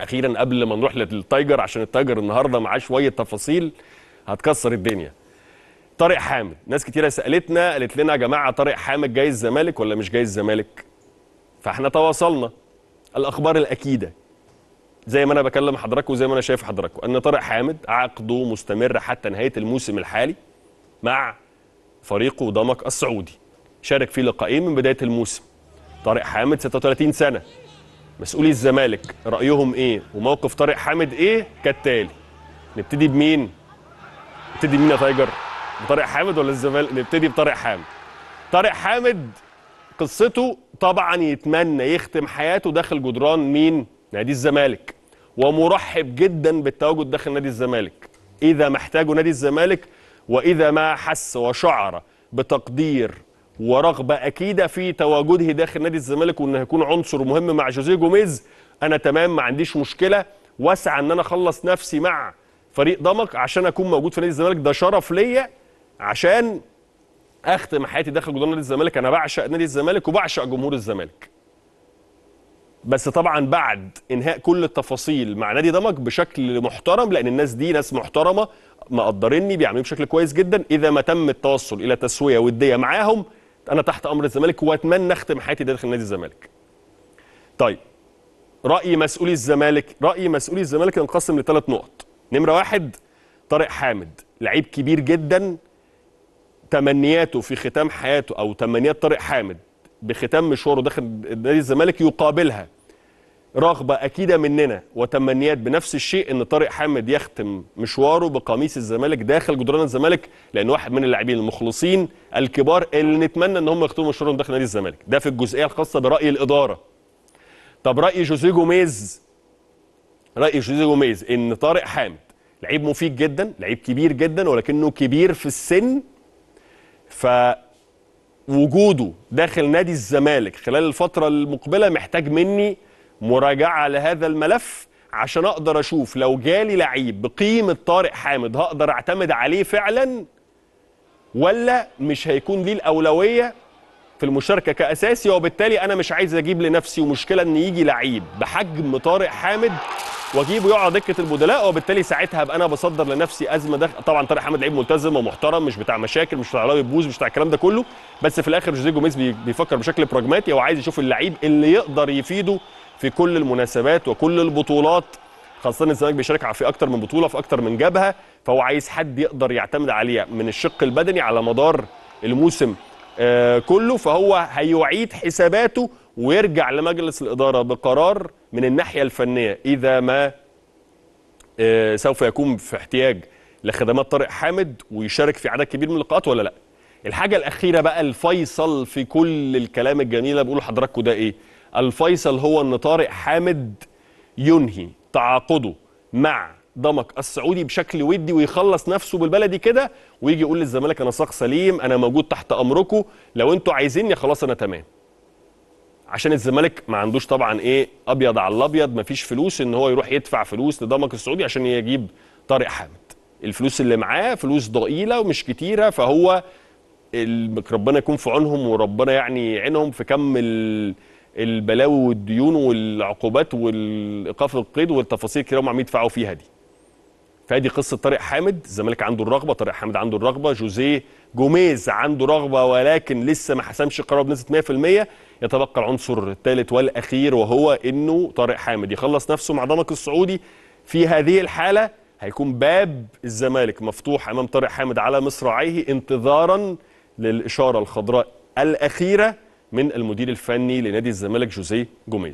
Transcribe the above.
اخيرا قبل ما نروح للتايجر عشان التايجر النهارده معاه شويه تفاصيل هتكسر الدنيا طارق حامد ناس كتيره سالتنا قالت لنا يا جماعه طارق حامد جاي الزمالك ولا مش جاي الزمالك فاحنا تواصلنا الاخبار الاكيده زي ما انا بكلم حضراتكم وزي ما انا شايف حضراتكم ان طارق حامد عقده مستمر حتى نهايه الموسم الحالي مع فريقه ضمك السعودي شارك في لقائين من بدايه الموسم طارق حامد 36 سنه مسؤولي الزمالك رايهم ايه وموقف طارق حامد ايه كالتالي نبتدي بمين نبتدي بمين يا تايجر بطارق حامد ولا الزمالك نبتدي بطارق حامد طارق حامد قصته طبعا يتمنى يختم حياته داخل جدران مين نادي الزمالك ومرحب جدا بالتواجد داخل نادي الزمالك اذا محتاجه نادي الزمالك واذا ما حس وشعر بتقدير ورغبه اكيده في تواجده داخل نادي الزمالك وانه هيكون عنصر مهم مع جوزيه جوميز انا تمام ما عنديش مشكله واسعى ان انا اخلص نفسي مع فريق ضمك عشان اكون موجود في نادي الزمالك ده شرف ليا عشان اختم حياتي داخل جدران نادي الزمالك انا بعشق نادي الزمالك وبعشق جمهور الزمالك بس طبعا بعد انهاء كل التفاصيل مع نادي ضمك بشكل محترم لان الناس دي ناس محترمه مقدريني بيعملوا بشكل كويس جدا اذا ما تم التوصل الى تسويه وديه معاهم انا تحت امر الزمالك واتمنى اختم حياتي داخل نادي الزمالك طيب راي مسؤولي الزمالك راي مسؤولي الزمالك ينقسم لثلاث نقط نمره واحد طارق حامد لعيب كبير جدا تمنياته في ختام حياته او تمنيات طارق حامد بختام مشواره داخل نادي الزمالك يقابلها رغبة أكيدة مننا وتمنيات بنفس الشيء أن طارق حامد يختم مشواره بقميص الزمالك داخل جدران الزمالك لأن واحد من اللاعبين المخلصين الكبار اللي نتمنى أن هم يختموا مشوارهم داخل نادي الزمالك ده في الجزئية الخاصة برأي الإدارة طب رأي جوزيه جوميز رأي جوزيه جوميز أن طارق حامد لعيب مفيد جدا لعيب كبير جدا ولكنه كبير في السن ف وجوده داخل نادي الزمالك خلال الفترة المقبلة محتاج مني مراجعه لهذا الملف عشان اقدر اشوف لو جالي لعيب بقيمه طارق حامد هقدر اعتمد عليه فعلا ولا مش هيكون ليه الاولويه في المشاركه كاساسي وبالتالي انا مش عايز اجيب لنفسي ومشكله ان يجي لعيب بحجم طارق حامد واجيبه يقعد دكه البدلاء وبالتالي ساعتها ابقى انا بصدر لنفسي ازمه داخل طبعا طارق حامد لعيب ملتزم ومحترم مش بتاع مشاكل مش بتاع علاوي بوز مش بتاع الكلام ده كله بس في الاخر جوزيه جوميز بيفكر بشكل براجماتي هو عايز يشوف اللعيب اللي يقدر يفيده في كل المناسبات وكل البطولات خاصه الزمالك بيشارك في اكتر من بطوله في اكتر من جبهه فهو عايز حد يقدر يعتمد عليه من الشق البدني على مدار الموسم آه، كله فهو هيعيد حساباته ويرجع لمجلس الاداره بقرار من الناحيه الفنيه اذا ما آه، سوف يكون في احتياج لخدمات طارق حامد ويشارك في عدد كبير من اللقاءات ولا لا الحاجه الاخيره بقى الفيصل في كل الكلام الجميل اللي بقوله لحضراتكم ده ايه الفيصل هو ان طارق حامد ينهي تعاقده مع ضمك السعودي بشكل ودي ويخلص نفسه بالبلدي كده ويجي يقول للزمالك انا ساق سليم انا موجود تحت امركم لو انتوا عايزيني خلاص انا تمام عشان الزمالك ما عندوش طبعا ايه ابيض على الابيض ما فيش فلوس ان هو يروح يدفع فلوس لضمك السعودي عشان يجيب طارق حامد الفلوس اللي معاه فلوس ضئيله ومش كتيره فهو ربنا يكون في عونهم وربنا يعني يعينهم في كم البلاوي والديون والعقوبات والايقاف القيد والتفاصيل الكتير هم عم يدفعوا فيها دي. فادي قصه طارق حامد الزمالك عنده الرغبه طارق حامد عنده الرغبه جوزيه جوميز عنده رغبه ولكن لسه ما حسمش القرار بنسبه 100% يتبقى العنصر الثالث والاخير وهو انه طارق حامد يخلص نفسه مع ضمك السعودي في هذه الحاله هيكون باب الزمالك مفتوح امام طارق حامد على مصراعيه انتظارا للاشاره الخضراء الاخيره من المدير الفني لنادي الزمالك جوزيه جوميز